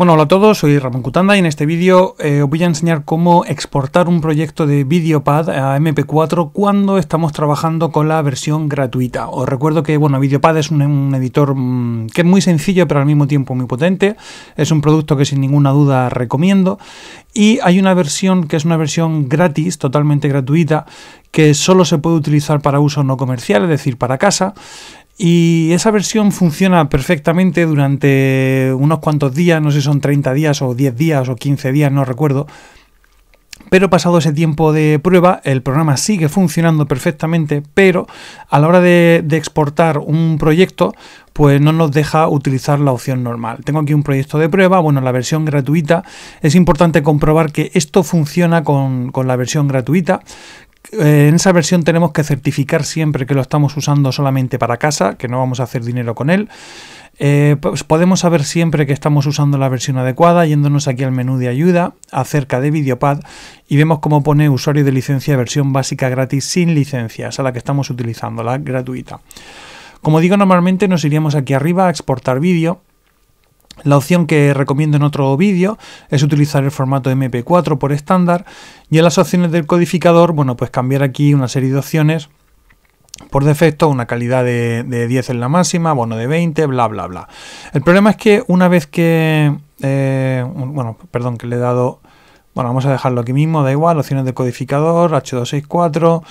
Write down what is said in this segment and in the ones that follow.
Bueno, hola a todos, soy Ramón Cutanda y en este vídeo eh, os voy a enseñar cómo exportar un proyecto de Videopad a MP4 cuando estamos trabajando con la versión gratuita. Os recuerdo que bueno, Videopad es un, editor mm, que es muy sencillo pero al mismo tiempo muy potente. Es un producto que sin ninguna duda recomiendo. Y hay una versión que es una versión gratis, totalmente gratuita, que solo se puede utilizar para uso no comercial, es decir, para casa. Y esa versión funciona perfectamente durante unos cuantos días, no sé si son 30 días o 10 días o 15 días, no recuerdo. Pero pasado ese tiempo de prueba, el programa sigue funcionando perfectamente, pero a la hora de, exportar un proyecto, pues no nos deja utilizar la opción normal. Tengo aquí un proyecto de prueba, bueno, la versión gratuita. Es importante comprobar que esto funciona con, con la versión gratuita, eh, en esa versión tenemos que certificar siempre que lo estamos usando solamente para casa, que no vamos a hacer dinero con él. Eh, pues podemos saber siempre que estamos usando la versión adecuada yéndonos aquí al menú de ayuda, acerca de Videopad y vemos cómo pone usuario de licencia versión básica gratis sin licencia, a la que estamos utilizando, la gratuita. Como digo, normalmente nos iríamos aquí arriba a exportar vídeo la opción que recomiendo en otro vídeo es utilizar el formato MP4 por estándar y en las opciones del codificador, bueno, pues cambiar aquí una serie de opciones por defecto, una calidad de, 10 en la máxima, bueno de 20, bla, bla, bla. El problema es que una vez que... Eh, bueno, perdón, que le he dado... Bueno, vamos a dejarlo aquí mismo, da igual, opciones del codificador, H264,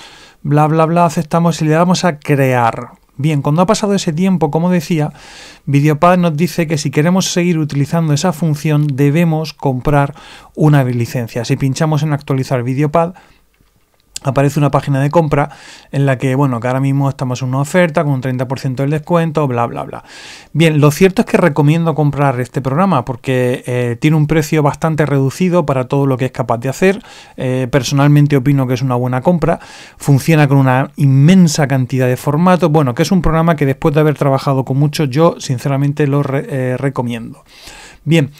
bla, bla, bla, aceptamos y le damos a crear. Bien, cuando ha pasado ese tiempo, como decía, Videopad nos dice que si queremos seguir utilizando esa función debemos comprar una licencia. Si pinchamos en actualizar Videopad, aparece una página de compra en la que, bueno, que ahora mismo estamos en una oferta con un 30% del descuento, bla, bla, bla. Bien, lo cierto es que recomiendo comprar este programa porque eh, tiene un precio bastante reducido para todo lo que es capaz de hacer. Eh, personalmente opino que es una buena compra. Funciona con una inmensa cantidad de formatos. Bueno, que es un programa que después de haber trabajado con muchos, yo sinceramente lo eh, recomiendo. Bien.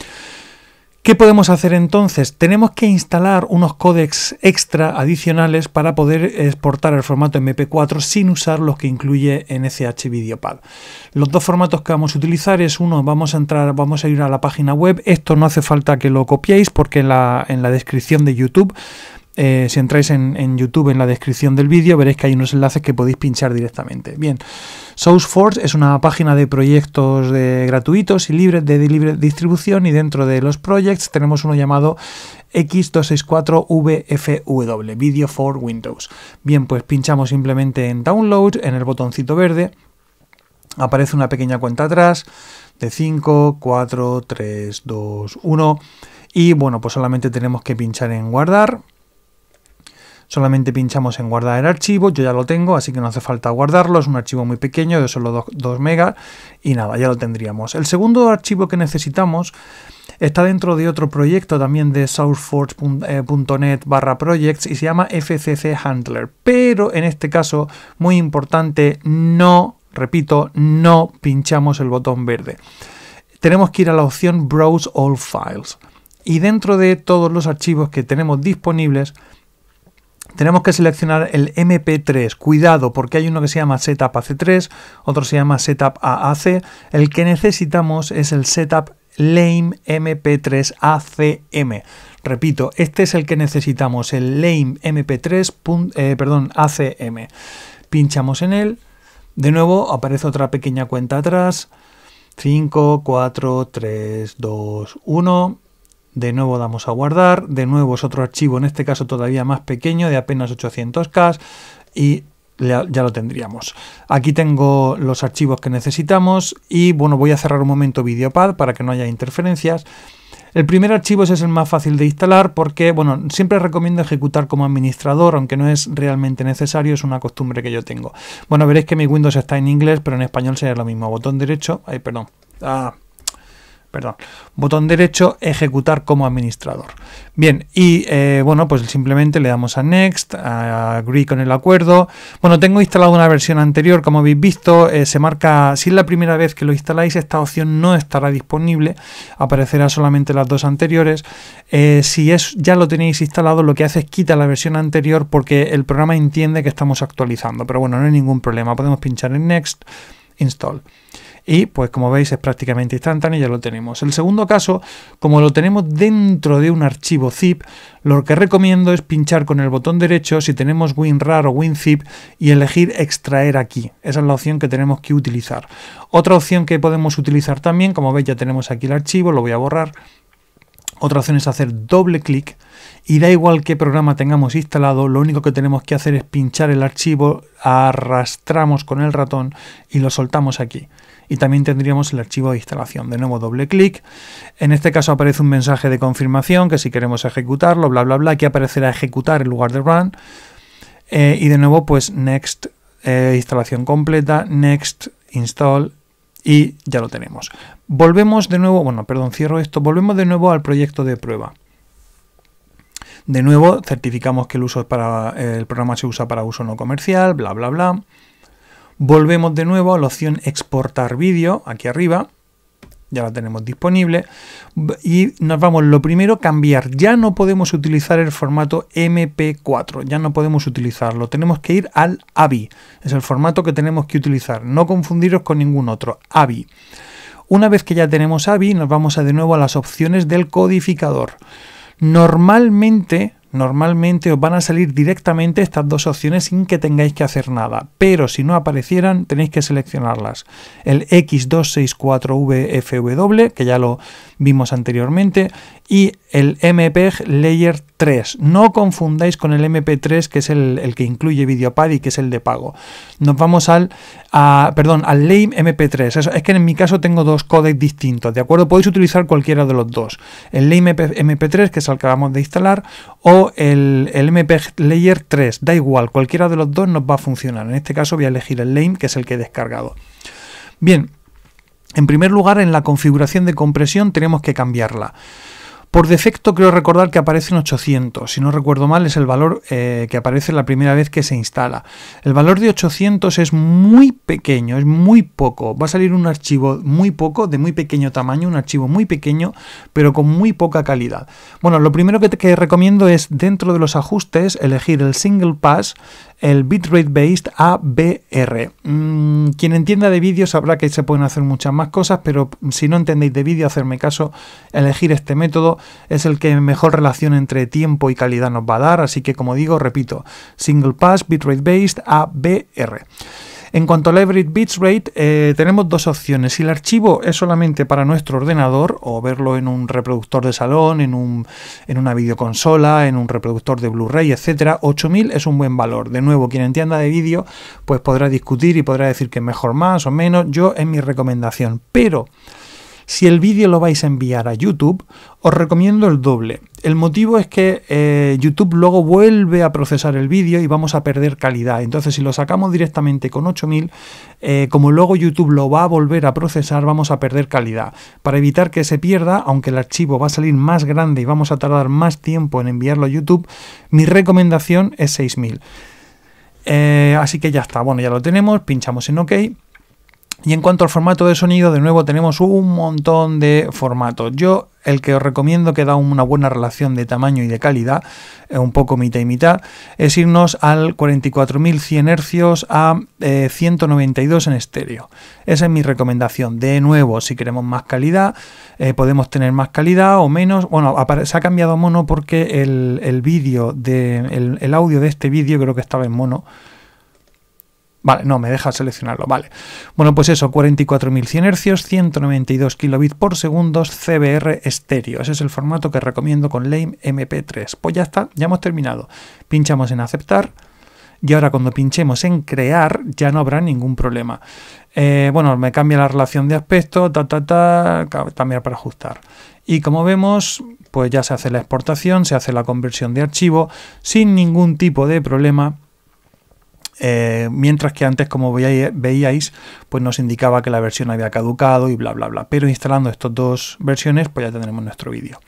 ¿Qué podemos hacer entonces? Tenemos que instalar unos codecs extra adicionales para poder exportar el formato MP4 sin usar los que incluye nsh Videopad. Los dos formatos que vamos a utilizar es uno, vamos a entrar, vamos a ir a la página web. Esto no hace falta que lo copiéis porque la, en la descripción de YouTube eh, si entráis en, YouTube en la descripción del vídeo veréis que hay unos enlaces que podéis pinchar directamente. Bien, SourceForge es una página de proyectos gratuitos y libres de libre distribución y dentro de los projects tenemos uno llamado X264VFW, Video for Windows. Bien, pues pinchamos simplemente en Download, en el botoncito verde, aparece una pequeña cuenta atrás de 5, 4, 3, 2, 1 y bueno, pues solamente tenemos que pinchar en guardar. Solamente pinchamos en guardar el archivo, yo ya lo tengo, así que no hace falta guardarlo, es un archivo muy pequeño de solo 2 megas y nada, ya lo tendríamos. El segundo archivo que necesitamos está dentro de otro proyecto también de sourforgenet eh, barra projects y se llama FCC Handler, pero en este caso, muy importante, no, repito, no pinchamos el botón verde. Tenemos que ir a la opción Browse All Files y dentro de todos los archivos que tenemos disponibles tenemos que seleccionar el MP3. Cuidado, porque hay uno que se llama Setup AC3, otro se llama Setup AAC. El que necesitamos es el Setup Lame MP3 ACM. Repito, este es el que necesitamos, el Lame MP3 eh, perdón, ACM. Pinchamos en él. De nuevo aparece otra pequeña cuenta atrás. 5, 4, 3, 2, 1 de nuevo damos a guardar, de nuevo es otro archivo, en este caso todavía más pequeño, de apenas 800K, y ya, lo tendríamos. Aquí tengo los archivos que necesitamos y bueno, voy a cerrar un momento Videopad para que no haya interferencias. El primer archivo es el más fácil de instalar porque, bueno, siempre recomiendo ejecutar como administrador, aunque no es realmente necesario, es una costumbre que yo tengo. Bueno, veréis que mi Windows está en inglés, pero en español sería lo mismo. Botón derecho, ay, perdón. Ah, perdón, botón derecho, ejecutar como administrador. Bien, y eh, bueno, pues simplemente le damos a Next, a Agree con el acuerdo. Bueno, tengo instalado una versión anterior, como habéis visto, eh, se marca, si es la primera vez que lo instaláis, esta opción no estará disponible, aparecerá solamente las dos anteriores. Eh, si es, ya lo tenéis instalado, lo que hace es quita la versión anterior porque el programa entiende que estamos actualizando, pero bueno, no hay ningún problema, podemos pinchar en Next, Install y pues como veis es prácticamente instantáneo y ya lo tenemos. El segundo caso, como lo tenemos dentro de un archivo zip, lo que recomiendo es pinchar con el botón derecho si tenemos WinRAR o WinZip y elegir extraer aquí. Esa es la opción que tenemos que utilizar. Otra opción que podemos utilizar también, como veis ya tenemos aquí el archivo, lo voy a borrar otra opción es hacer doble clic y da igual qué programa tengamos instalado, lo único que tenemos que hacer es pinchar el archivo, arrastramos con el ratón y lo soltamos aquí. Y también tendríamos el archivo de instalación. De nuevo doble clic. En este caso aparece un mensaje de confirmación que si queremos ejecutarlo, bla, bla, bla, aquí aparecerá ejecutar en lugar de run. Eh, y de nuevo pues next, eh, instalación completa, next, install, y ya lo tenemos. Volvemos de nuevo, bueno, perdón, cierro esto, volvemos de nuevo al proyecto de prueba. De nuevo, certificamos que el, uso para, el programa se usa para uso no comercial, bla, bla, bla. Volvemos de nuevo a la opción exportar vídeo, aquí arriba, ya la tenemos disponible. Y nos vamos, lo primero, cambiar. Ya no podemos utilizar el formato MP4, ya no podemos utilizarlo. Tenemos que ir al AVI, es el formato que tenemos que utilizar. No confundiros con ningún otro, AVI. Una vez que ya tenemos AVI, nos vamos a de nuevo a las opciones del codificador. Normalmente normalmente os van a salir directamente estas dos opciones sin que tengáis que hacer nada, pero si no aparecieran tenéis que seleccionarlas. El X264VFW, que ya lo vimos anteriormente, y el MPEG Layer no confundáis con el MP3, que es el, que incluye Videopad y que es el de pago. Nos vamos al, perdón, al Lame MP3. es que en mi caso tengo dos codecs distintos, ¿de acuerdo? Podéis utilizar cualquiera de los dos. El Lame MP3, que es el que acabamos de instalar, o el, el MP Layer 3. Da igual, cualquiera de los dos nos va a funcionar. En este caso voy a elegir el Lame, que es el que he descargado. Bien, en primer lugar, en la configuración de compresión tenemos que cambiarla. Por defecto creo recordar que aparecen 800, si no recuerdo mal es el valor eh, que aparece la primera vez que se instala. El valor de 800 es muy pequeño, es muy poco, va a salir un archivo muy poco, de muy pequeño tamaño, un archivo muy pequeño, pero con muy poca calidad. Bueno, lo primero que, te, que recomiendo es dentro de los ajustes elegir el single pass el bitrate based ABR. Mm, quien entienda de vídeo sabrá que se pueden hacer muchas más cosas, pero si no entendéis de vídeo, hacerme caso, elegir este método es el que mejor relación entre tiempo y calidad nos va a dar, así que como digo, repito, single pass bitrate based ABR. En cuanto al Average Bits Rate, eh, tenemos dos opciones. Si el archivo es solamente para nuestro ordenador o verlo en un reproductor de salón, en, un, en una videoconsola, en un reproductor de Blu-ray, etcétera, 8000 es un buen valor. De nuevo, quien entienda de vídeo, pues podrá discutir y podrá decir que es mejor más o menos. Yo en mi recomendación. Pero si el vídeo lo vais a enviar a YouTube, os recomiendo el doble. El motivo es que eh, YouTube luego vuelve a procesar el vídeo y vamos a perder calidad. Entonces, si lo sacamos directamente con 8000, eh, como luego YouTube lo va a volver a procesar, vamos a perder calidad. Para evitar que se pierda, aunque el archivo va a salir más grande y vamos a tardar más tiempo en enviarlo a YouTube, mi recomendación es 6000. Eh, así que ya está, bueno, ya lo tenemos, pinchamos en OK. Y en cuanto al formato de sonido, de nuevo tenemos un montón de formatos. Yo el que os recomiendo que da una buena relación de tamaño y de calidad, eh, un poco mitad y mitad, es irnos al 44.100 Hz a 192 eh, en estéreo. Esa es mi recomendación. De nuevo, si queremos más calidad, eh, podemos tener más calidad o menos. Bueno, se ha cambiado mono porque el audio de este vídeo creo que estaba en mono. Vale, no, me deja seleccionarlo, vale. Bueno, pues eso, 44.100 Hz, 192 kilobits por segundo, CBR estéreo. Ese es el formato que recomiendo con Lame MP3. Pues ya está, ya hemos terminado. Pinchamos en aceptar y ahora cuando pinchemos en crear ya no habrá ningún problema. Eh, bueno, me cambia la relación de aspecto, ta, ta, ta, cambiar para ajustar. Y como vemos, pues ya se hace la exportación, se hace la conversión de archivo sin ningún tipo de problema eh, mientras que antes, como veíais, pues nos indicaba que la versión había caducado y bla, bla, bla. Pero instalando estas dos versiones, pues ya tendremos nuestro vídeo.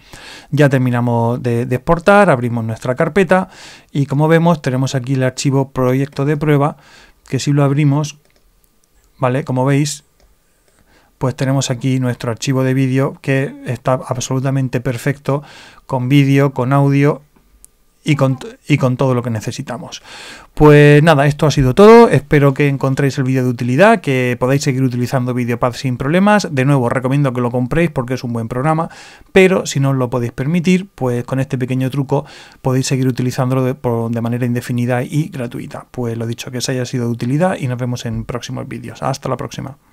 Ya terminamos de, de exportar, abrimos nuestra carpeta y como vemos tenemos aquí el archivo proyecto de prueba, que si lo abrimos, ¿vale? Como veis, pues tenemos aquí nuestro archivo de vídeo que está absolutamente perfecto con vídeo, con audio y con, todo lo que necesitamos. Pues nada, esto ha sido todo. Espero que encontréis el vídeo de utilidad, que podáis seguir utilizando Videopad sin problemas. De nuevo, os recomiendo que lo compréis porque es un buen programa, pero si no os lo podéis permitir, pues con este pequeño truco podéis seguir utilizándolo de, de manera indefinida y gratuita. Pues lo dicho, que os haya sido de utilidad y nos vemos en próximos vídeos. Hasta la próxima.